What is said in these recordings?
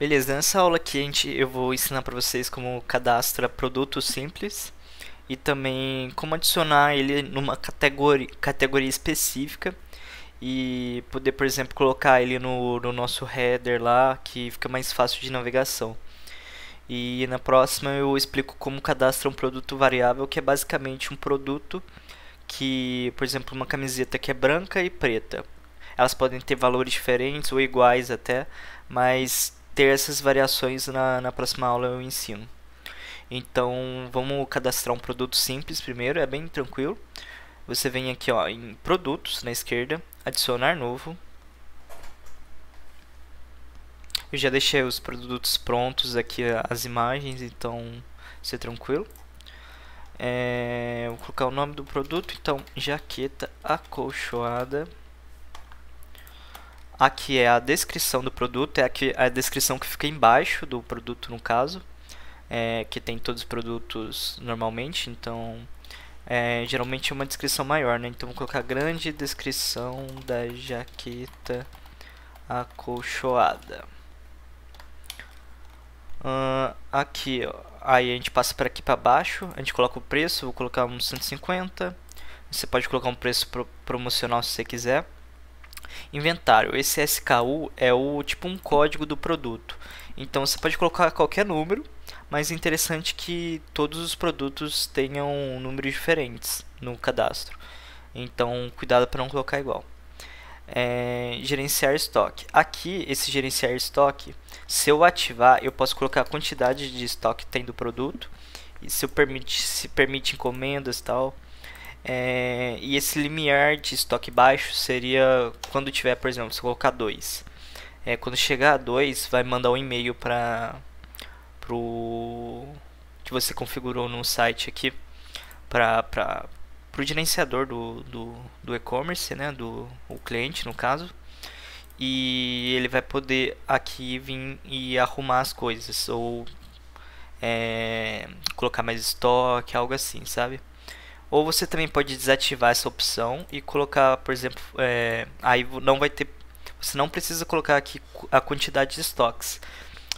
Beleza, nessa aula aqui a gente, eu vou ensinar para vocês como cadastra produtos simples e também como adicionar ele numa categoria, categoria específica e poder, por exemplo, colocar ele no, no nosso header lá, que fica mais fácil de navegação. E na próxima eu explico como cadastra um produto variável, que é basicamente um produto que, por exemplo, uma camiseta que é branca e preta. Elas podem ter valores diferentes ou iguais até, mas ter essas variações na, na próxima aula eu ensino. Então vamos cadastrar um produto simples primeiro, é bem tranquilo. Você vem aqui ó, em produtos na esquerda, adicionar novo. Eu já deixei os produtos prontos aqui as imagens, então ser tranquilo. É, vou colocar o nome do produto, então jaqueta acolchoada. Aqui é a descrição do produto, é aqui a descrição que fica embaixo do produto no caso, é, que tem todos os produtos normalmente, então é, geralmente é uma descrição maior, né? Então vou colocar grande descrição da jaqueta acolchoada. Uh, aqui, ó. aí a gente passa para aqui para baixo, a gente coloca o preço, vou colocar uns 150. Você pode colocar um preço pro promocional se você quiser. Inventário. Esse SKU é o tipo um código do produto. Então você pode colocar qualquer número, mas é interessante que todos os produtos tenham números diferentes no cadastro. Então cuidado para não colocar igual. É, gerenciar estoque. Aqui, esse gerenciar estoque, se eu ativar, eu posso colocar a quantidade de estoque que tem do produto, e se, eu permite, se permite encomendas e tal. É, e esse limiar de estoque baixo seria quando tiver, por exemplo, se colocar 2. É, quando chegar a 2, vai mandar um e-mail para pro que você configurou no site aqui para o gerenciador do, do, do e-commerce, né, do o cliente no caso, e ele vai poder aqui vir e arrumar as coisas ou é, colocar mais estoque, algo assim, sabe? Ou você também pode desativar essa opção e colocar, por exemplo, é, aí não vai ter, você não precisa colocar aqui a quantidade de estoques.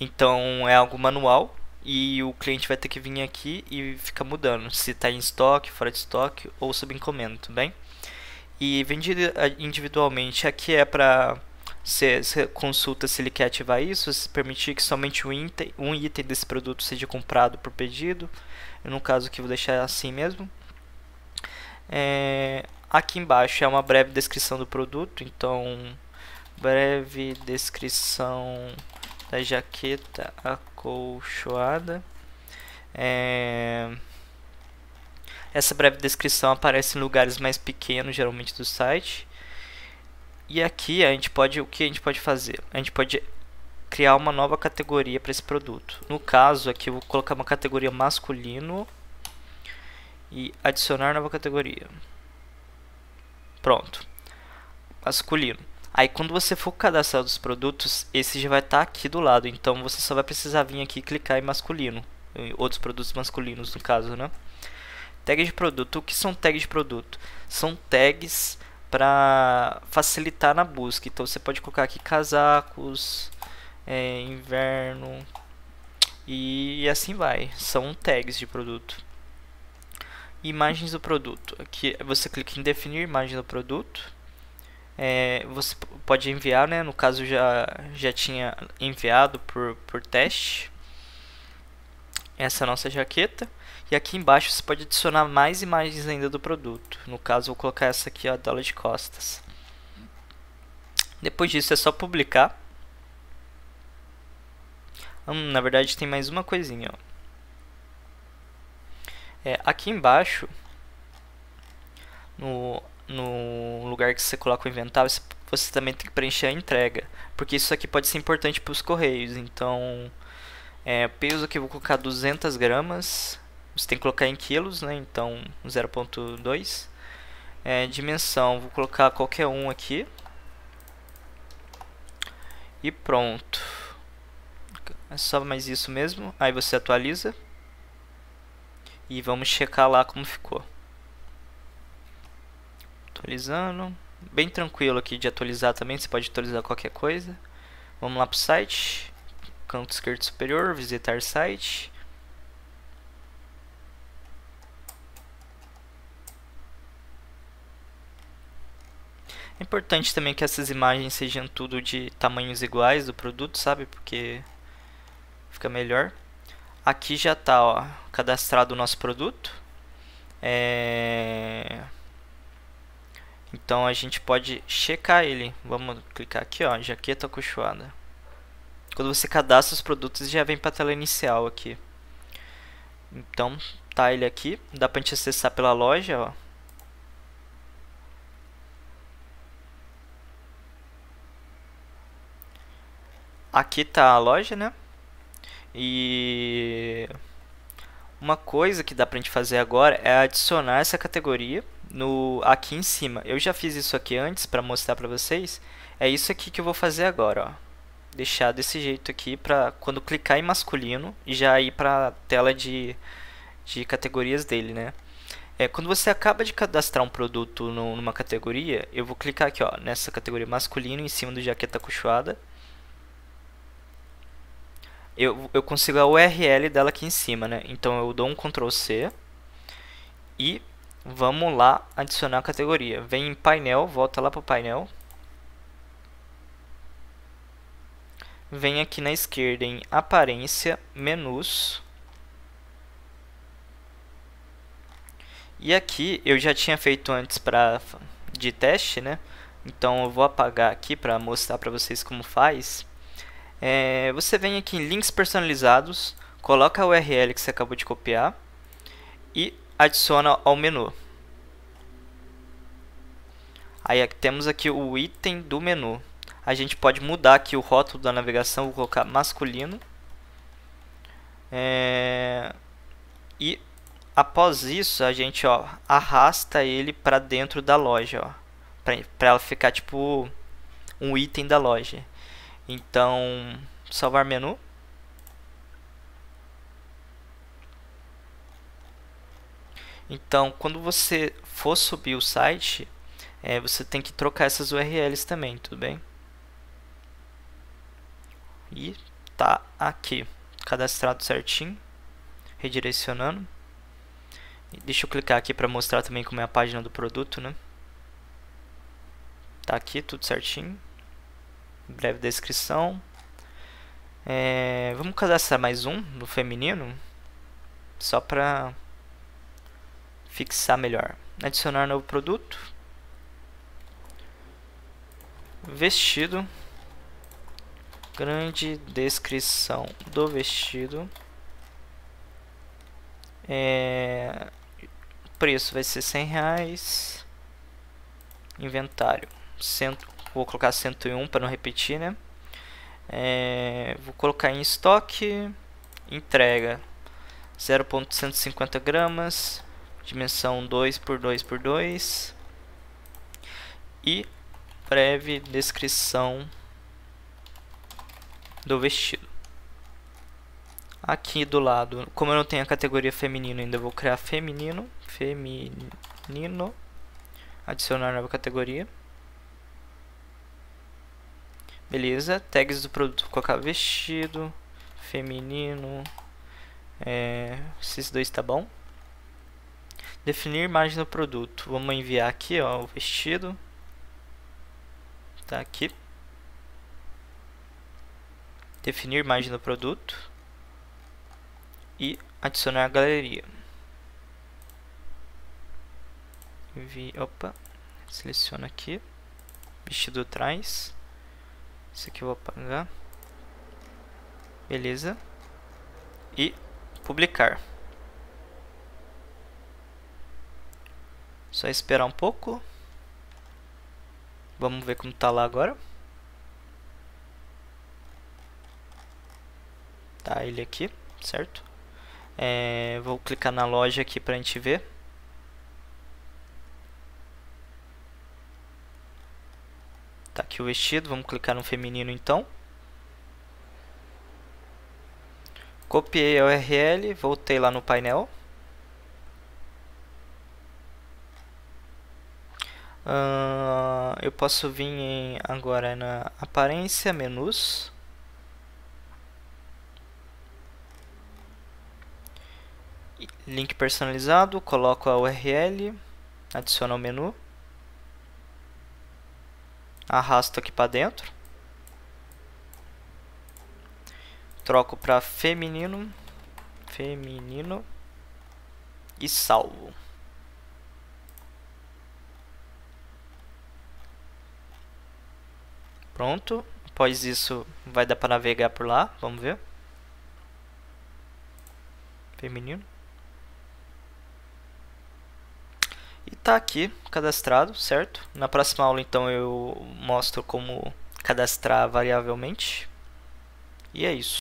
Então é algo manual e o cliente vai ter que vir aqui e ficar mudando se está em estoque, fora de estoque ou sob encomenda, tudo bem? E vendido individualmente aqui é para você, consulta se ele quer ativar isso, se permitir que somente um item, um item desse produto seja comprado por pedido. no caso aqui vou deixar assim mesmo. É, aqui embaixo é uma breve descrição do produto, então breve descrição da jaqueta acolchoada. É, essa breve descrição aparece em lugares mais pequenos, geralmente do site. E aqui a gente pode o que a gente pode fazer? A gente pode criar uma nova categoria para esse produto. No caso aqui eu vou colocar uma categoria masculino e adicionar nova categoria. Pronto. Masculino. Aí quando você for cadastrar os produtos, esse já vai estar tá aqui do lado. Então você só vai precisar vir aqui e clicar em masculino. Em outros produtos masculinos no caso, né? Tags de produto. O que são tags de produto? São tags para facilitar na busca. Então você pode colocar aqui casacos, é, inverno e assim vai. São tags de produto imagens do produto. Aqui você clica em definir imagem do produto. É, você pode enviar, né? No caso já já tinha enviado por por teste. Essa nossa jaqueta. E aqui embaixo você pode adicionar mais imagens ainda do produto. No caso, vou colocar essa aqui, a dólar de costas. Depois disso é só publicar. Hum, na verdade tem mais uma coisinha, ó. É, aqui embaixo, no, no lugar que você coloca o inventário, você, você também tem que preencher a entrega, porque isso aqui pode ser importante para os correios. Então, é, peso aqui eu vou colocar 200 gramas, você tem que colocar em quilos, né? Então 0.2. É, dimensão, vou colocar qualquer um aqui. E pronto. É só mais isso mesmo. Aí você atualiza. E vamos checar lá como ficou. Atualizando. Bem tranquilo aqui de atualizar também, você pode atualizar qualquer coisa. Vamos lá para o site. Canto esquerdo superior, visitar site. É importante também que essas imagens sejam tudo de tamanhos iguais do produto, sabe? Porque fica melhor. Aqui já está cadastrado o nosso produto. É... Então a gente pode checar ele. Vamos clicar aqui, ó, jaqueta acolchoada. Quando você cadastra os produtos, já vem para a tela inicial aqui. Então, tá ele aqui. Dá para a gente acessar pela loja, ó. Aqui tá a loja, né? E uma coisa que dá pra gente fazer agora é adicionar essa categoria no aqui em cima. Eu já fiz isso aqui antes para mostrar para vocês. É isso aqui que eu vou fazer agora, ó. Deixar desse jeito aqui para quando clicar em masculino e já ir para a tela de, de categorias dele, né? É, quando você acaba de cadastrar um produto no, numa categoria, eu vou clicar aqui, ó, nessa categoria masculino em cima do jaqueta cochoada eu, eu consigo a URL dela aqui em cima, né? Então eu dou um Ctrl C e vamos lá adicionar a categoria. Vem em painel, volta lá para o painel. Vem aqui na esquerda em aparência, menus. E aqui eu já tinha feito antes pra, de teste, né? Então eu vou apagar aqui para mostrar para vocês como faz. É, você vem aqui em links personalizados, coloca a URL que você acabou de copiar e adiciona ao menu. Aí aqui, temos aqui o item do menu. A gente pode mudar aqui o rótulo da navegação, vou colocar masculino. É, e após isso, a gente ó, arrasta ele para dentro da loja, para ela ficar tipo um item da loja. Então, salvar menu. Então, quando você for subir o site, é, você tem que trocar essas URLs também, tudo bem? E tá aqui, cadastrado certinho, redirecionando. deixa eu clicar aqui para mostrar também como é a página do produto, né? Tá aqui, tudo certinho breve descrição. É, vamos cadastrar mais um do feminino, só para fixar melhor. Adicionar novo produto. Vestido. Grande descrição do vestido. É, preço vai ser 100 reais. Inventário, 100, vou colocar 101 para não repetir, né? É, vou colocar em estoque, entrega 0.150 gramas, dimensão 2 por 2 por 2 e breve descrição do vestido. Aqui do lado, como eu não tenho a categoria feminino ainda, vou criar feminino, feminino, adicionar nova categoria. Beleza, tags do produto, colocar vestido, feminino, é, esses dois tá bom. Definir imagem do produto, vamos enviar aqui ó, o vestido, tá aqui. Definir imagem do produto e adicionar a galeria. Envi, opa, seleciona aqui, vestido traz isso aqui eu vou apagar. Beleza. E publicar. Só esperar um pouco. Vamos ver como tá lá agora. Tá ele aqui, certo? É, vou clicar na loja aqui pra gente ver. Tá aqui o vestido, vamos clicar no feminino então. Copiei a URL, voltei lá no painel. Uh, eu posso vir em, agora na aparência, menus. Link personalizado, coloco a URL, adiciono ao menu arrasto aqui para dentro, troco para feminino, feminino e salvo. Pronto, após isso vai dar para navegar por lá, vamos ver. Feminino. tá aqui cadastrado, certo? Na próxima aula, então, eu mostro como cadastrar variavelmente. E é isso.